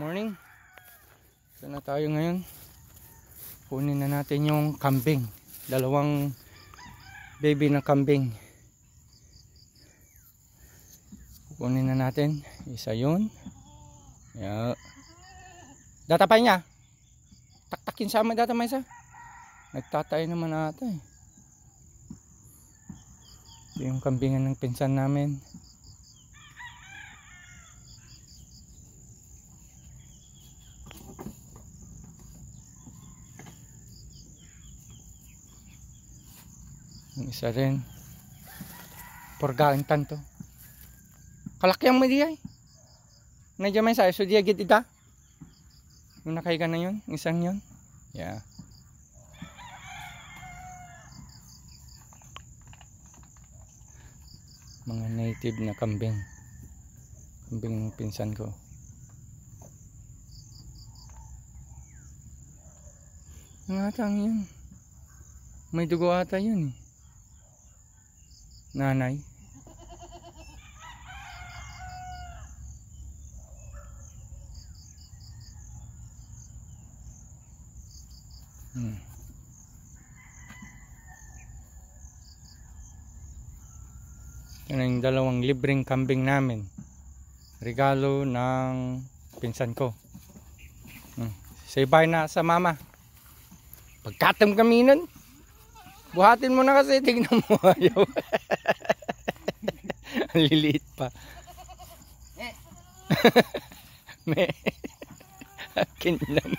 Morning. Ito na tayo ngayon. Kunin na natin yung kambing. Dalawang baby na kambing. Kunin na natin. Isa yun. Yeah. Datapay niya. Taktakin sa amin datapay sa. Nagtatay naman ata eh. Ito yung kambingan ng pinsan namin. Yung isa rin. Porgaing tanto. Kalakyang mo diya eh. Nadya may sayo. So diya git ita. Yung nakahiga na yun. Isang yun. Yeah. Mga native na kambing. Kambing ng pinsan ko. Ang atang yun. May dugo ata yun eh nanay hmm. yan ang dalawang libreng kambing namin regalo ng pinsan ko hmm. say bye na sa mama pagkatam kami nun Buhatin mo na kasi, tignan mo. Ayaw. Ang liliit pa. Me. Kinyan.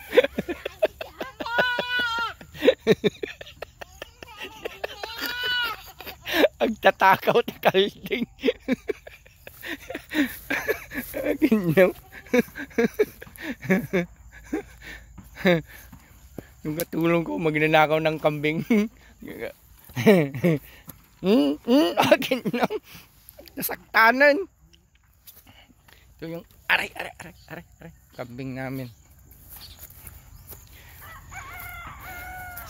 Agtatakaw ta kalding. Kinyan. Yung katulong ko, magnanakaw ng kambing mm, mm, akin na. Nasaktanan. Ito yung aray, aray, aray, aray, aray. Kambing namin.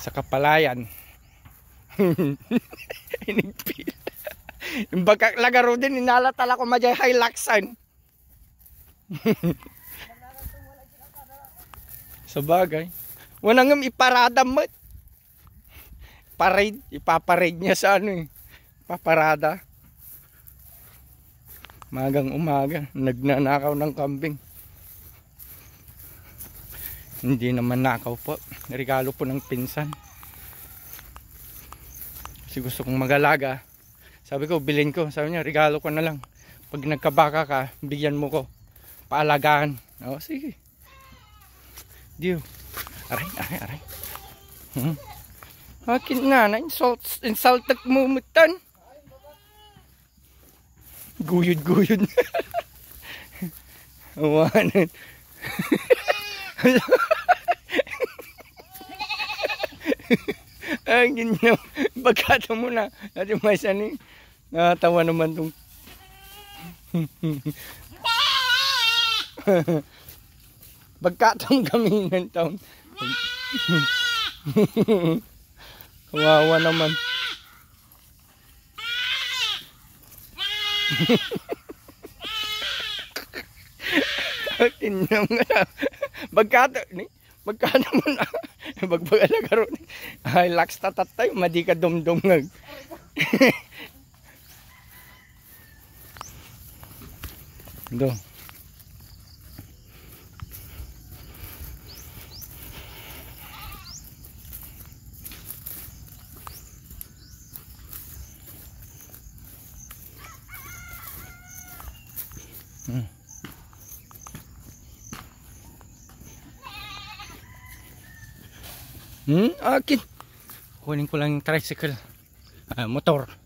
Sa kapalayan. Inigpil. yung bagak lagaro din, inalatala ko madya hilaksan. Sa bagay. Wanang iparada mo parade. Ipaparade niya sa ano eh. Paparada. Magang umaga. Nagnanakaw ng kambing. Hindi naman nakaw po. Regalo po ng pinsan. Kasi gusto kong magalaga. Sabi ko, bilhin ko. Sabi niya, regalo ko na lang. Pag nagkabaka ka, bigyan mo ko. Paalagaan. O, oh, sige. Diyo. Aray, aray, aray. Hmm. Akin na, na-insult, insulted mo mutan. Guyod-guyod. Awanan. Ang ganyan. Bagkata mo na. Dati may sanin. Nakatawa naman tong. Bagkatang kami ng taon. Wawa naman. Tinyam nga na. Bagkato ni, bagkata mo na. Bagbagala ka ron. Ay, lax tatatay, madi ka dumdumag. Do. Hmm, hmm? Ah, kit. Huling ko lang yung tricycle. Ah, motor.